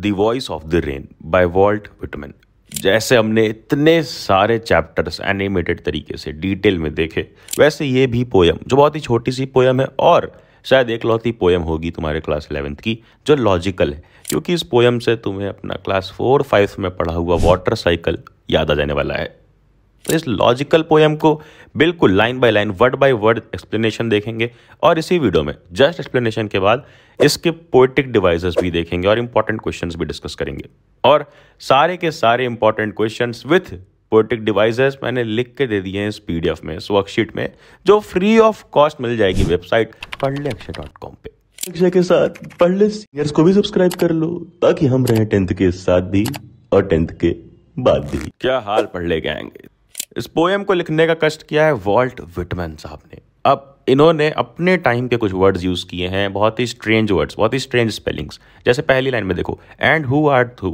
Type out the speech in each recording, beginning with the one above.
the voice of the rain by Walt Whitman जैसे हमने इतने सारे चैप्टर्स एनिमेटेड तरीके से डिटेल में देखे वैसे ये भी पोयम जो बहुत ही छोटी सी पोयम है और शायद एक लौती पोयम होगी तुम्हारे क्लास इलेवेंथ की जो लॉजिकल है क्योंकि इस पोयम से तुम्हें अपना क्लास फोर फाइव में पढ़ा हुआ वाटर साइकिल याद आ जाने वाला है तो इस लॉजिकल पोएम को बिल्कुल line by line word by word explanation देखेंगे और इसी वीडियो में जस्ट एक्सप्लेनेशन के बाद इसके पोइटिक डिवाइसेस भी देखेंगे और इंपॉर्टेंट क्वेश्चन भी डिस्कस करेंगे और सारे के सारे important question with poetic devices मैंने लिख के दे दिए हैं इस पी में इस वर्कशीट में जो फ्री ऑफ कॉस्ट मिल जाएगी वेबसाइट पढ़ ले अक्षय डॉट कॉम पे अक्षय के साथ पढ़ ले सीनियर्स को भी सब्सक्राइब कर लो ताकि हम रहें टेंथ के साथ भी और टेंथ के बाद भी क्या हाल पढ़ ले गएंगे इस पोएम को लिखने का कष्ट किया है वॉल्ट विटमैन साहब ने अब इन्होंने अपने टाइम के कुछ वर्ड्स यूज़ किए हैं बहुत ही स्ट्रेंज वर्ड्स बहुत ही स्ट्रेंज स्पेलिंग्स जैसे पहली लाइन में देखो एंड हु आर थू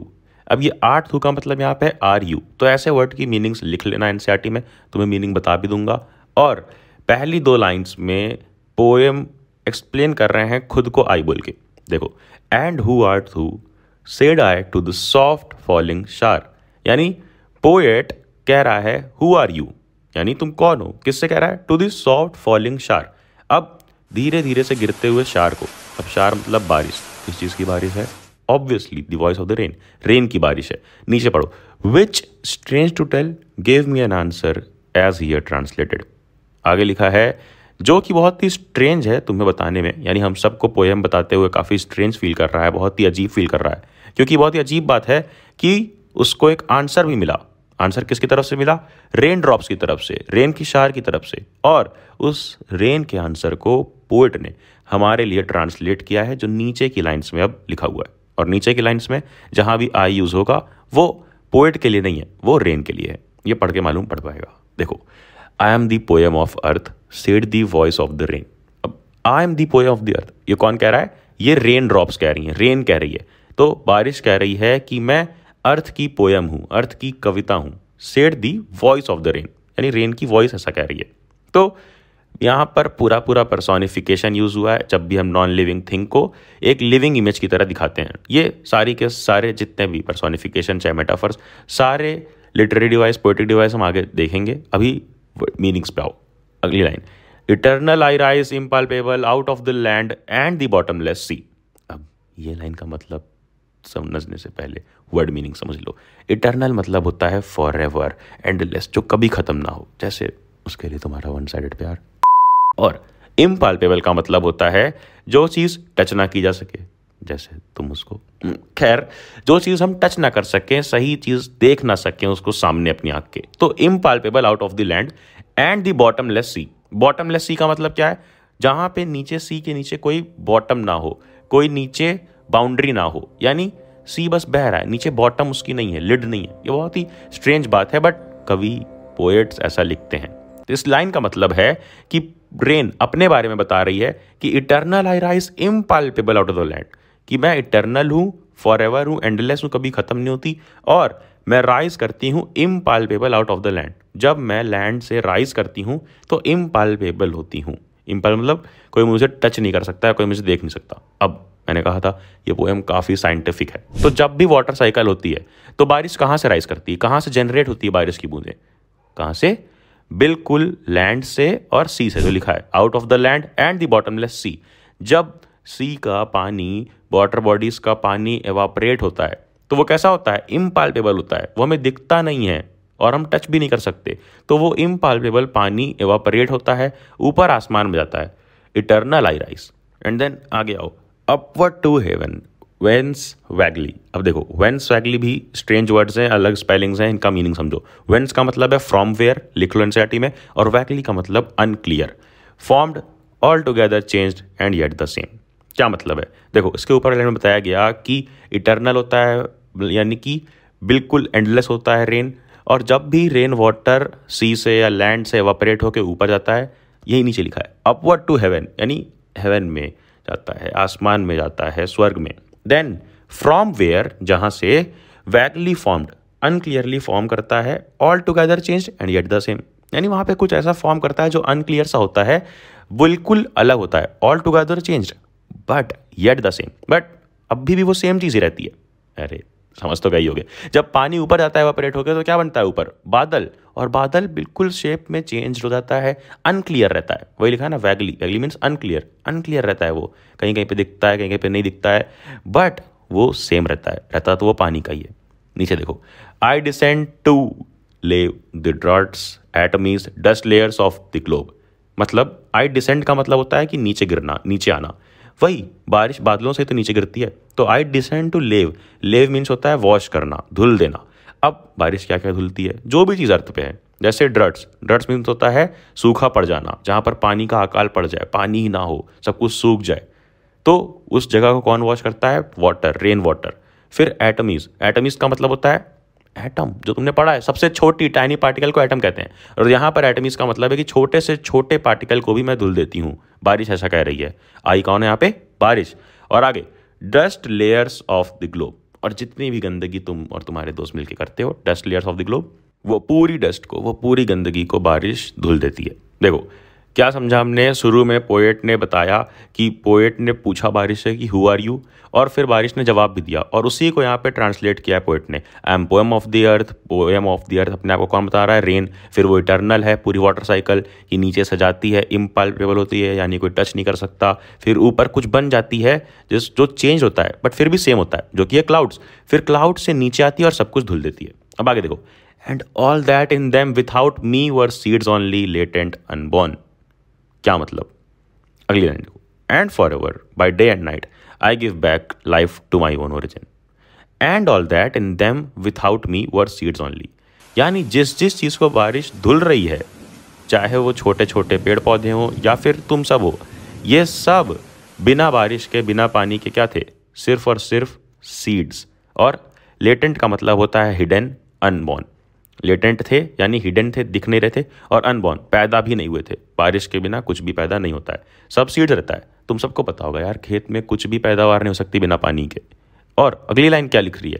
अब ये आर्ट थू का मतलब यहाँ पे आर यू तो ऐसे वर्ड की मीनिंग्स लिख लेना एन में तुम्हें मीनिंग बता भी दूंगा और पहली दो लाइन्स में पोएम एक्सप्लेन कर रहे हैं खुद को आई बोल के देखो and who art thou said I to the soft falling shower यानी पोएट कह रहा है हु आर यू यानी तुम कौन हो किससे कह रहा है टू दिस सॉफ्ट फॉलिंग शार अब धीरे धीरे से गिरते हुए शार को अब शार मतलब बारिश किस चीज़ की बारिश है obviously the voice of the rain rain की बारिश है नीचे पढ़ो which strange to tell gave me an answer as he translated आगे लिखा है जो कि बहुत ही स्ट्रेंज है तुम्हें बताने में यानी हम सबको पोएम बताते हुए काफ़ी स्ट्रेंज फील कर रहा है बहुत ही अजीब फील कर रहा है क्योंकि बहुत ही अजीब बात है कि उसको एक आंसर भी मिला आंसर किसकी तरफ से मिला रेन ड्रॉप्स की तरफ से रेन की शार की तरफ से और उस रेन के आंसर को पोएट ने हमारे लिए ट्रांसलेट किया है जो नीचे की लाइन्स में अब लिखा हुआ है और नीचे की लाइन्स में जहाँ भी आई यूज़ होगा वो पोएट के लिए नहीं है वो रेन के लिए है ये पढ़ के मालूम पड़ पाएगा देखो I am the poem of earth said the voice of the rain अब I am the poem of the earth ये कौन कह रहा है ये रेन ड्रॉप्स कह रही हैं रेन कह रही है तो बारिश कह रही है कि मैं अर्थ की पोयम हूँ अर्थ की कविता हूँ said the voice of the rain यानी रेन की वॉइस ऐसा कह रही है तो यहाँ पर पूरा पूरा परसोनिफिकेशन यूज़ हुआ है जब भी हम नॉन लिविंग थिंग को एक लिविंग इमेज की तरह दिखाते हैं ये सारी के सारे जितने भी पर्सोनिफिकेशन चाहे मेटाफर्स सारे लिटरेरी डिवाइस पोइटिक डिवाइस हम आगे देखेंगे अभी मीनिंग्स पे आओ अगली line eternal I rise impalpable out of the land and the bottomless sea अब ये लाइन का मतलब समझने से पहले वर्ड मीनिंग समझ लो इटर्नल मतलब होता है फॉर एवर एंडलेस जो कभी ख़त्म ना हो जैसे उसके लिए तुम्हारा वन साइडेड प्यार और इम्पाल्पेबल का मतलब होता है जो चीज़ टच ना की जा सके जैसे तुम उसको हम्म, खैर जो चीज़ हम टच ना कर सकें सही चीज़ देख ना सकें उसको सामने अपनी आंख के तो impalpable out of the land and the bottomless sea bottomless sea का मतलब क्या है जहां पे नीचे सी के नीचे कोई बॉटम ना हो कोई नीचे बाउंड्री ना हो यानी सी बस बह रहा है नीचे बॉटम उसकी नहीं है लिड नहीं है ये बहुत ही स्ट्रेंज बात है बट कवि पोएट्स ऐसा लिखते हैं इस लाइन का मतलब है कि ब्रेन अपने बारे में बता रही है कि eternal I rise impalpable out of the land कि मैं इटर्नल हूँ फॉर एवर हूँ एंडलेस हूँ कभी ख़त्म नहीं होती और मैं राइज करती हूँ impalpable out of the land जब मैं लैंड से राइज करती हूँ तो इम्पालपेबल होती हूँ इम्पल मतलब कोई मुझे टच नहीं कर सकता कोई मुझे देख नहीं सकता अब मैंने कहा था ये पोएम काफ़ी साइंटिफिक है तो जब भी वाटर साइकिल होती है तो बारिश कहाँ से राइज करती है कहाँ से जनरेट होती है बारिश की बूंदें कहाँ से बिल्कुल लैंड से और सी से जो लिखा है out of the land and the bottomless sea जब सी का पानी वाटर बॉडीज का पानी एवापरेट होता है तो वो कैसा होता है इम्पाल्पेबल होता है वो हमें दिखता नहीं है और हम टच भी नहीं कर सकते तो वो इम्पाल्पेबल पानी एवापरेट होता है ऊपर आसमान में जाता है eternal I rise and then आगे आओ upward to heaven whence vaguely अब देखो वेंस वैगली भी स्ट्रेंज वर्ड्स हैं अलग स्पेलिंग्स हैं इनका मीनिंग समझो वेंस का मतलब है फ्रॉम वेयर लिख लो एनसीआरटी में और वैगली का मतलब unclear formed altogether changed and yet the same क्या मतलब है देखो इसके ऊपर में बताया गया कि इटर्नल होता है यानी कि बिल्कुल एंडलेस होता है रेन और जब भी रेन वाटर सी से या लैंड से एवापरेट होकर ऊपर जाता है यही नीचे लिखा है अपवर्ड टू हेवन यानी हेवन में जाता है आसमान में जाता है स्वर्ग में देन फ्रॉम वेयर जहाँ से वैगली फॉर्म्ड अनक्लियरली फॉर्म करता है altogether change and yet the same यानी वहाँ पे कुछ ऐसा फॉर्म करता है जो अनक्लियर सा होता है बिल्कुल अलग होता है altogether change but yet the same but अभी भी वो सेम चीज़ ही रहती है अरे समझ तो गई होगी जब पानी ऊपर जाता है वेपरेट होकर तो क्या बनता है ऊपर बादल और बादल बिल्कुल शेप में चेंज हो जाता है अनक्लियर रहता है वही लिखा है ना vaguely vaguely means unclear unclear रहता है वो कहीं कहीं पे दिखता है कहीं कहीं पे नहीं दिखता है बट वो सेम रहता है रहता तो वो पानी का ही है नीचे देखो I descend to lave the droughts atomies dust layers of the globe मतलब आई डिसेंड का मतलब होता है कि नीचे गिरना नीचे आना वही बारिश बादलों से तो नीचे गिरती है तो आई डिसेंड टू लेव लेव मीन्स होता है वॉश करना धुल देना अब बारिश क्या क्या धुलती है जो भी चीज़ अर्थ पे है जैसे ड्रट्स ड्रट्स मीन्स होता है सूखा पड़ जाना जहाँ पर पानी का अकाल पड़ जाए पानी ही ना हो सब कुछ सूख जाए तो उस जगह को कौन वॉश करता है वाटर रेन वाटर फिर एटमीज एटमीज का मतलब होता है एटम जो तुमने पढ़ा है सबसे छोटी टाइनी पार्टिकल को एटम कहते हैं और यहाँ पर एटमीज का मतलब है कि छोटे से छोटे पार्टिकल को भी मैं धुल देती हूँ बारिश ऐसा कह रही है आई कौन है यहाँ पे बारिश और आगे dust layers of the globe और जितनी भी गंदगी तुम और तुम्हारे दोस्त मिलकर करते हो dust layers of the globe वो पूरी डस्ट को वो पूरी गंदगी को बारिश धुल देती है देखो क्या समझा हमने शुरू में पोएट ने बताया कि पोएट ने पूछा बारिश से कि हु आर यू और फिर बारिश ने जवाब भी दिया और उसी को यहाँ पे ट्रांसलेट किया है पोएट ने I am poem of the earth poem of the earth अपने आपको कौन बता रहा है रेन फिर वो इटर्नल है पूरी वाटर साइकिल ये नीचे सजाती है इम्पाल्पेबल होती है यानी कोई टच नहीं कर सकता फिर ऊपर कुछ बन जाती है जिस जो चेंज होता है बट फिर भी सेम होता है जो कि है क्लाउड्स फिर क्लाउड से नीचे आती है और सब कुछ धुल देती है अब आगे देखो and all that in them without me were seeds only latent and unborn क्या मतलब अगली लाइन देखो and forever by day and night I give back life to my own origin and all that in them without me were seeds only यानी जिस जिस चीज़ को बारिश धुल रही है चाहे वो छोटे छोटे पेड़ पौधे हों या फिर तुम सब हो ये सब बिना बारिश के बिना पानी के क्या थे सिर्फ और सिर्फ सीड्स और लेटेंट का मतलब होता है हिडन अनबॉर्न लेटेंट थे यानी हिडन थे दिख नहीं रहे थे और अनबॉर्न पैदा भी नहीं हुए थे बारिश के बिना कुछ भी पैदा नहीं होता है सब सीड रहता है तुम सबको पता होगा यार खेत में कुछ भी पैदावार नहीं हो सकती बिना पानी के और अगली लाइन क्या लिख रही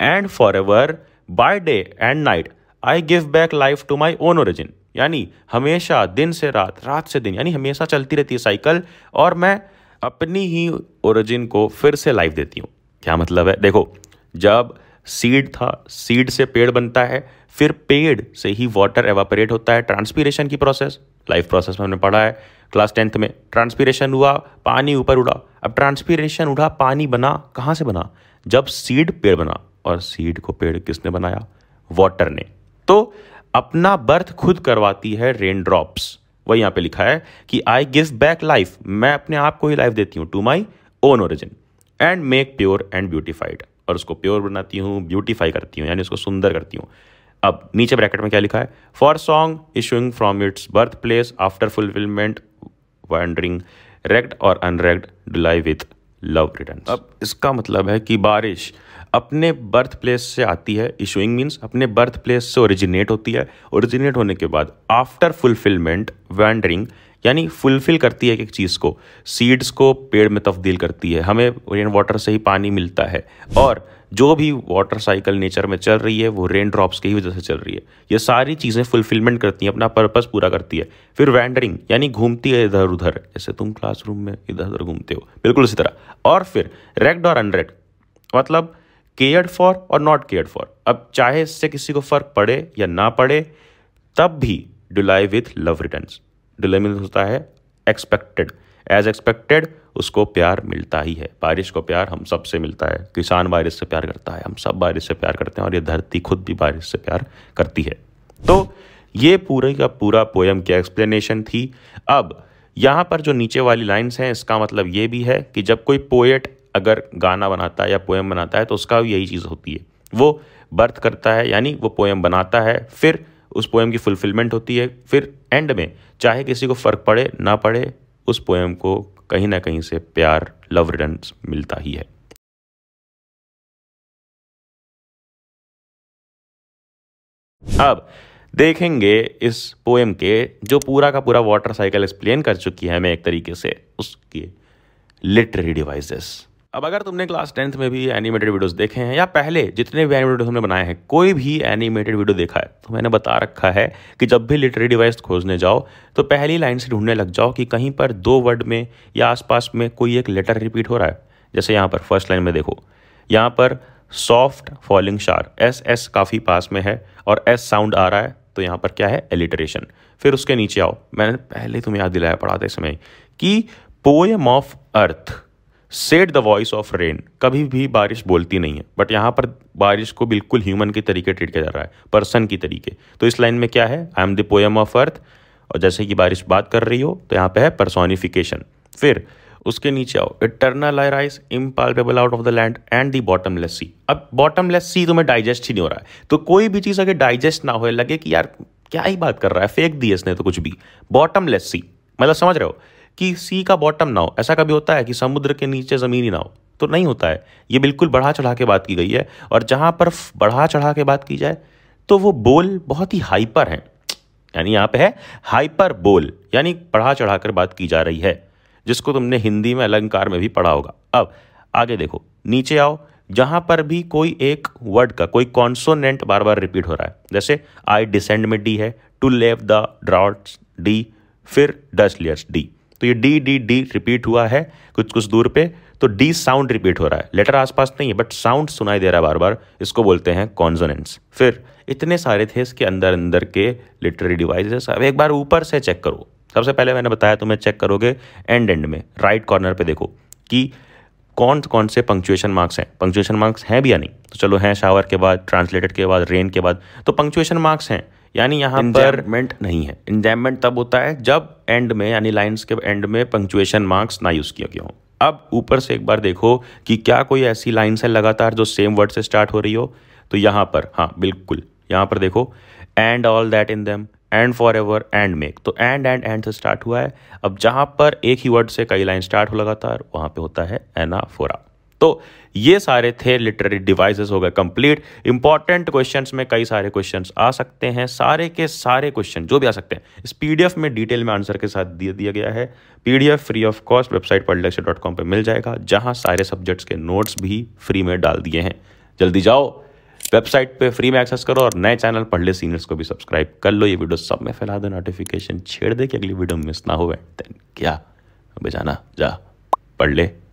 है and forever by day and night I give back life to my own origin यानी हमेशा दिन से रात रात से दिन यानी हमेशा चलती रहती है साइकिल और मैं अपनी ही ओरिजिन को फिर से लाइफ देती हूँ क्या मतलब है देखो जब सीड था सीड से पेड़ बनता है फिर पेड़ से ही वाटर एवापरेट होता है ट्रांसपीरेशन की प्रोसेस लाइफ प्रोसेस में हमने पढ़ा है क्लास टेंथ में ट्रांसपीरेशन हुआ पानी ऊपर उड़ा अब ट्रांसपीरेशन उड़ा पानी बना कहाँ से बना जब सीड पेड़ बना और सीड को पेड़ किसने बनाया वाटर ने तो अपना बर्थ खुद करवाती है रेन ड्रॉप्स वही यहाँ पे लिखा है कि आई गिव बैक लाइफ मैं अपने आप को ही लाइफ देती हूँ to my own origin and make pure and beautified और उसको प्योर बनाती हूँ ब्यूटीफाई करती हूँ यानी उसको सुंदर करती हूँ अब नीचे ब्रैकेट में क्या लिखा है for song issuing from its birth place after fulfilment wandering recked और unrecked duly with love return अब इसका मतलब है कि बारिश अपने बर्थ प्लेस से आती है इशूइंग मीन्स अपने बर्थ प्लेस से ओरिजिनेट होती है ओरिजिनेट होने के बाद आफ्टर फुलफिलमेंट वैंडरिंग यानी फुलफिल करती है एक एक चीज़ को सीड्स को पेड़ में तब्दील करती है हमें रेन वाटर से ही पानी मिलता है और जो भी वाटर साइकिल नेचर में चल रही है वो रेन ड्रॉप्स की ही वजह से चल रही है ये सारी चीज़ें फुलफिलमेंट करती हैं अपना पर्पस पूरा करती है फिर वैंडरिंग यानी घूमती है इधर उधर जैसे तुम क्लासरूम में इधर उधर घूमते हो बिल्कुल उसी तरह और फिर रेक्ड और अनरेड मतलब केयर्ड फॉर और नॉट केयर्ड फॉर अब चाहे इससे किसी को फर्क पड़े या ना पड़े तब भी duly with love returns delay में होता है एक्सपेक्टेड एज एक्सपेक्टेड उसको प्यार मिलता ही है बारिश को प्यार हम सब से मिलता है किसान बारिश से प्यार करता है हम सब बारिश से प्यार करते हैं और ये धरती खुद भी बारिश से प्यार करती है तो ये पूरे का पूरा पोएम की एक्सप्लेनेशन थी अब यहाँ पर जो नीचे वाली लाइन्स हैं इसका मतलब ये भी है कि जब कोई पोएट अगर गाना बनाता है या पोएम बनाता है तो उसका भी यही चीज़ होती है वो बर्थ करता है यानी वो पोएम बनाता है फिर उस पोएम की फुलफिलमेंट होती है फिर एंड में चाहे किसी को फ़र्क पड़े ना पड़े उस पोएम को कहीं ना कहीं से प्यार लव रिटर्न मिलता ही है अब देखेंगे इस पोएम के जो पूरा का पूरा वाटर साइकिल एक्सप्लेन कर चुकी है हमें एक तरीके से उसके लिटरेरी डिवाइसेस अब अगर तुमने क्लास टेंथ में भी एनिमेटेड वीडियोस देखे हैं या पहले जितने भी एनिमेटेड हमने बनाए हैं कोई भी एनिमेटेड वीडियो देखा है तो मैंने बता रखा है कि जब भी लिटरेरी डिवाइस खोजने जाओ तो पहली लाइन से ढूंढने लग जाओ कि कहीं पर दो वर्ड में या आसपास में कोई एक लेटर रिपीट हो रहा है जैसे यहाँ पर फर्स्ट लाइन में देखो यहाँ पर soft falling shower S S काफ़ी पास में है और एस साउंड आ रहा है तो यहाँ पर क्या है एलिटरेशन फिर उसके नीचे आओ मैंने पहले तुम्हें याद दिलाया पढ़ाते समय कि poem of earth said the voice of rain कभी भी बारिश बोलती नहीं है बट यहाँ पर बारिश को बिल्कुल ह्यूमन के तरीके ट्रीट किया जा रहा है पर्सन की तरीके तो इस लाइन में क्या है I am the poem of earth और जैसे कि बारिश बात कर रही हो तो यहाँ पे है परसोनिफिकेशन फिर उसके नीचे आओ eternal I rise impalpable out of the land and the bottomless sea अब बॉटमलेस सी तुम्हें डाइजेस्ट ही नहीं हो रहा है तो कोई भी चीज़ अगर डाइजेस्ट ना हो लगे कि यार क्या ही बात कर रहा है फेंक दी इसने तो कुछ भी बॉटमलेस सी मतलब समझ रहे हो कि सी का बॉटम ना हो ऐसा कभी होता है कि समुद्र के नीचे ज़मीन ही ना हो तो नहीं होता है ये बिल्कुल बढ़ा चढ़ा के बात की गई है और जहां पर बढ़ा चढ़ा के बात की जाए तो वो बोल बहुत ही हाइपर है यानी यहां पे है हाइपर बोल यानी बढ़ा चढ़ा कर बात की जा रही है जिसको तुमने हिंदी में अलंकार में भी पढ़ा होगा अब आगे देखो नीचे आओ जहां पर भी कोई एक वर्ड का कोई कॉन्सोनेंट बार बार रिपीट हो रहा है जैसे आई डिसेंड में डी है to lave the droughts D फिर डस्ट लेयर्स डी तो ये डी डी डी रिपीट हुआ है कुछ कुछ दूर पे तो डी साउंड रिपीट हो रहा है लेटर आसपास नहीं है बट साउंड सुनाई दे रहा है बार बार इसको बोलते हैं कॉन्जोनेंट्स फिर इतने सारे थे इसके अंदर अंदर के लिटरेरी डिवाइसेस अब एक बार ऊपर से चेक करो सबसे पहले मैंने बताया तुम्हें चेक करोगे एंड एंड में राइट कॉर्नर पे देखो कि कौन कौन से पंक्चुएशन मार्क्स हैं पंक्चुएशन मार्क्स हैं भी या नहीं तो चलो हैं शावर के बाद ट्रांसलेटेड के बाद रेन के बाद तो पंक्चुएशन मार्क्स हैं यानी यहाँ पर नहीं है एंजाममेंट तब होता है जब एंड में यानी लाइन्स के एंड में पंक्चुएशन मार्क्स ना यूज़ किए गए हों अब ऊपर से एक बार देखो कि क्या कोई ऐसी लाइन्स है लगातार जो सेम वर्ड से स्टार्ट हो रही हो तो यहाँ पर हाँ बिल्कुल यहाँ पर देखो and all that in them and forever and make तो एंड एंड एंड से स्टार्ट हुआ है अब जहाँ पर एक ही वर्ड से कई लाइन स्टार्ट हो लगातार वहाँ पे होता है एना फोरा तो ये सारे थे लिटरेरी डिवाइसेस हो गए कंप्लीट इंपॉर्टेंट क्वेश्चंस में कई सारे क्वेश्चंस आ सकते हैं सारे के सारे क्वेश्चन जो भी आ सकते हैं इस पीडीएफ में डिटेल में आंसर के साथ दे दिया गया है PDF free of cost website Padhlecture dot com पर मिल जाएगा जहाँ सारे सब्जेक्ट्स के नोट्स भी फ्री में डाल दिए हैं जल्दी जाओ वेबसाइट पे फ्री में एक्सेस करो और नए चैनल पढ़ले सीनियर्स को भी सब्सक्राइब कर लो ये वीडियो सब में फैला दो नोटिफिकेशन छेड़ दे कि अगली वीडियो मिस ना हो देन क्या बजाना जा पढ़ ले